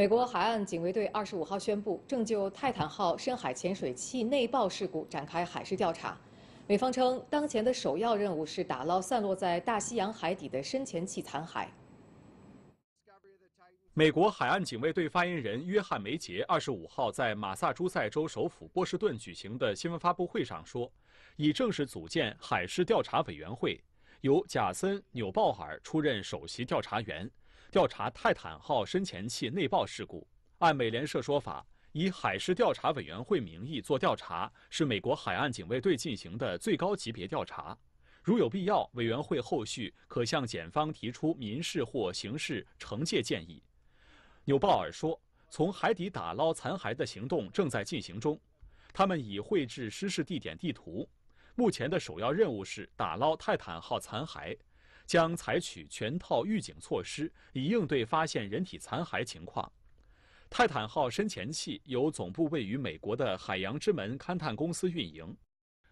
美国海岸警卫队二十五号宣布，正就泰坦号深海潜水器内爆事故展开海事调查。美方称，当前的首要任务是打捞散落在大西洋海底的深潜器残骸。美国海岸警卫队发言人约翰梅杰二十五号在马萨诸塞州首府波士顿举行的新闻发布会上说，已正式组建海事调查委员会，由贾森纽鲍尔出任首席调查员。调查泰坦号深潜器内爆事故，按美联社说法，以海事调查委员会名义做调查是美国海岸警卫队进行的最高级别调查。如有必要，委员会后续可向检方提出民事或刑事惩戒建议。纽鲍尔说：“从海底打捞残骸的行动正在进行中，他们已绘制失事地点地图。目前的首要任务是打捞泰坦号残骸。”将采取全套预警措施，以应对发现人体残骸情况。泰坦号深潜器由总部位于美国的海洋之门勘探公司运营。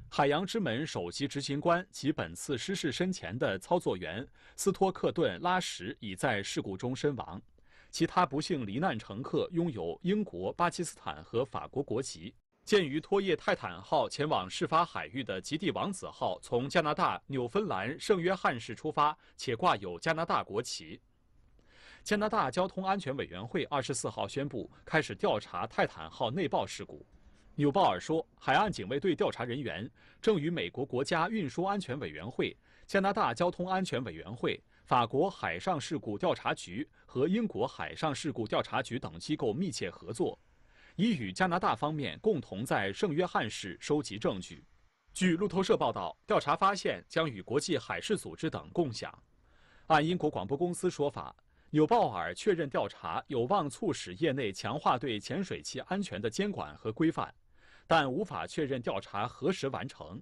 海洋之门首席执行官及本次失事深潜的操作员斯托克顿·拉什已在事故中身亡。其他不幸罹难乘客拥有英国、巴基斯坦和法国国籍。鉴于拖曳泰坦号前往事发海域的极地王子号从加拿大纽芬兰圣约翰市出发，且挂有加拿大国旗，加拿大交通安全委员会二十四号宣布开始调查泰坦号内爆事故。纽鲍尔说，海岸警卫队调查人员正与美国国家运输安全委员会、加拿大交通安全委员会、法国海上事故调查局和英国海上事故调查局等机构密切合作。已与加拿大方面共同在圣约翰市收集证据。据路透社报道，调查发现将与国际海事组织等共享。按英国广播公司说法，纽鲍尔确认调查有望促使业内强化对潜水器安全的监管和规范，但无法确认调查何时完成。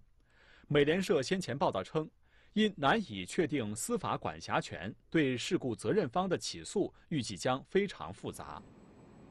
美联社先前报道称，因难以确定司法管辖权，对事故责任方的起诉预计将非常复杂。